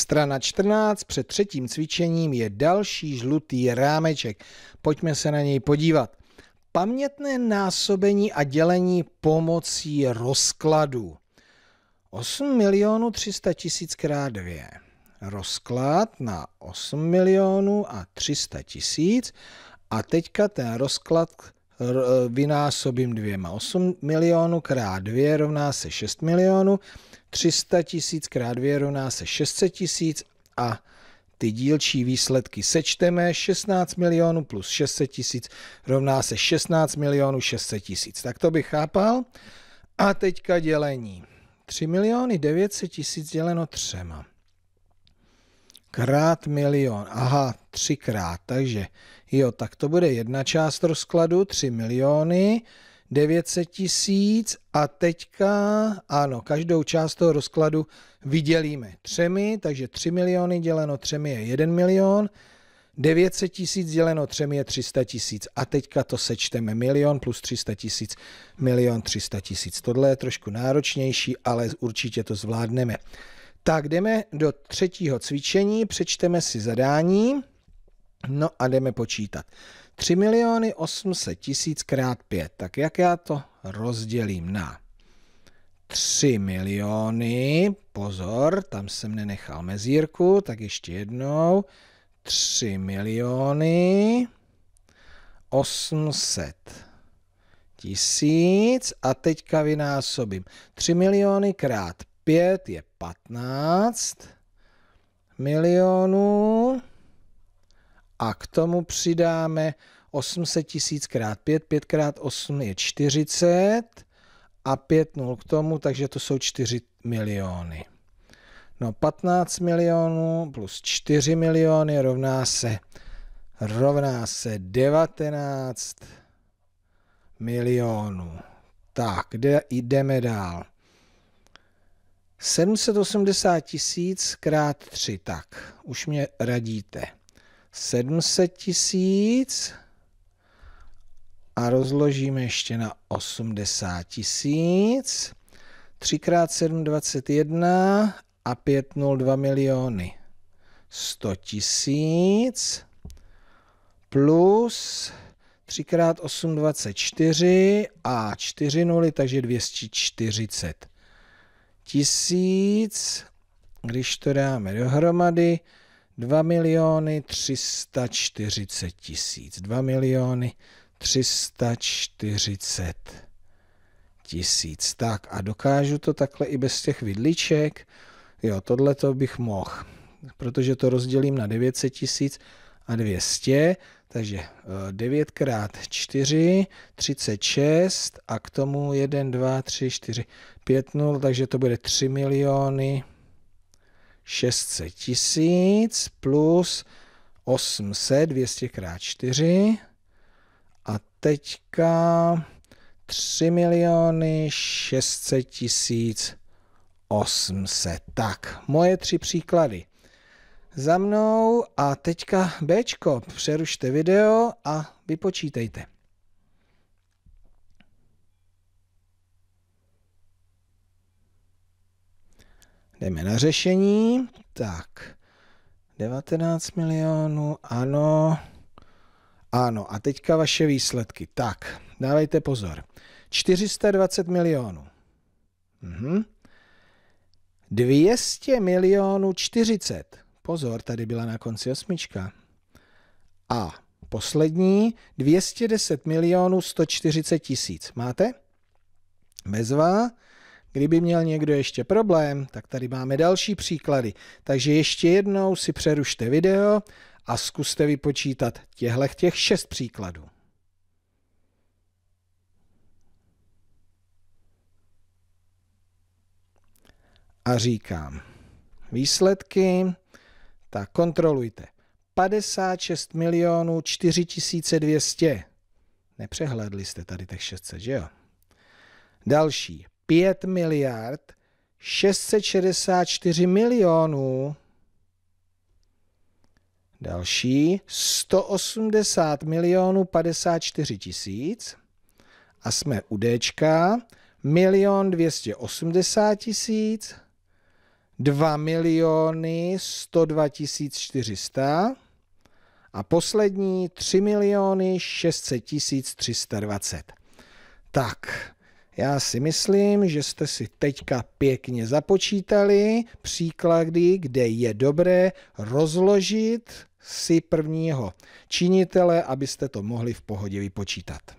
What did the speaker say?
Strana 14 před třetím cvičením je další žlutý rámeček. Pojďme se na něj podívat. Pamětné násobení a dělení pomocí rozkladu. 8 milionů 300 tisíc krát 2. Rozklad na 8 milionů a 300 tisíc. A teďka ten rozklad vynásobím dvěma. 8 milionů krát 2 rovná se 6 milionů. 300 tisíc krát 2 rovná se 600 tisíc a ty dílčí výsledky sečteme, 16 milionů plus 600 tisíc rovná se 16 milionů 600 tisíc. Tak to bych chápal. A teďka dělení. 3 miliony 900 tisíc děleno třema. Krát milion. Aha, třikrát. Takže jo, tak to bude jedna část rozkladu, 3 miliony. 900 tisíc a teďka, ano, každou část toho rozkladu vydělíme třemi, takže 3 miliony děleno třemi je 1 milion, 900 tisíc děleno třemi je 300 tisíc a teďka to sečteme milion plus 300 tisíc, milion 300 tisíc. Tohle je trošku náročnější, ale určitě to zvládneme. Tak jdeme do třetího cvičení, přečteme si zadání, no a jdeme počítat. 3 miliony 800 tisíc krát 5. Tak jak já to rozdělím na 3 miliony, pozor, tam jsem nenechal mezírku, tak ještě jednou, 3 miliony 800 tisíc a teďka vynásobím 3 miliony krát 5 je 15 milionů a k tomu přidáme 800 tisíc krát 5, 5 krát 8 je 40 a 5 nul k tomu, takže to jsou 4 miliony. No 15 milionů plus 4 miliony rovná se rovná se 19 milionů. Tak, kde jdeme dál. 780 tisíc krát 3, tak, už mě radíte. 700 tisíc a rozložíme ještě na 80 tisíc. 3 x 7 21 a 5 0 2 miliony. 100 tisíc plus 3 x 8 24 a 4 nuly, takže 240 tisíc. Když to dáme dohromady, 2 miliony 340 tisíc. 2 miliony 340 tisíc. Tak a dokážu to takhle i bez těch vidliček. Jo, tohle to bych mohl, protože to rozdělím na 900 tisíc a 200, takže 9 x 4, 36 a k tomu 1, 2, 3, 4, 5, 0, takže to bude 3 miliony 600 tisíc plus 800, 200 krát 4. A teďka 3 miliony 600 tisíc 800. Tak, moje tři příklady. Za mnou a teďka Bčko. Přerušte video a vypočítejte. Jdeme na řešení. Tak, 19 milionů, ano. Ano, a teďka vaše výsledky. Tak, dávejte pozor. 420 milionů. Mhm. 200 milionů 40. Pozor, tady byla na konci osmička. A poslední 210 milionů 140 tisíc. Máte? Bezva. Kdyby měl někdo ještě problém, tak tady máme další příklady. Takže ještě jednou si přerušte video a zkuste vypočítat těchto těch šest příkladů. A říkám, výsledky, tak kontrolujte. 56 milionů 4200. Nepřehlédli jste tady těch 600, že jo? Další, 5 miliard 664 milionů. Další 180 milionů 54 tisíc. A jsme u Dčka. Milion 280 tisíc. 2 miliony 102 tisíc 400 a poslední 3 miliony 600 tisíc 320. Tak, já si myslím, že jste si teďka pěkně započítali příklady, kde je dobré rozložit si prvního činitele, abyste to mohli v pohodě vypočítat.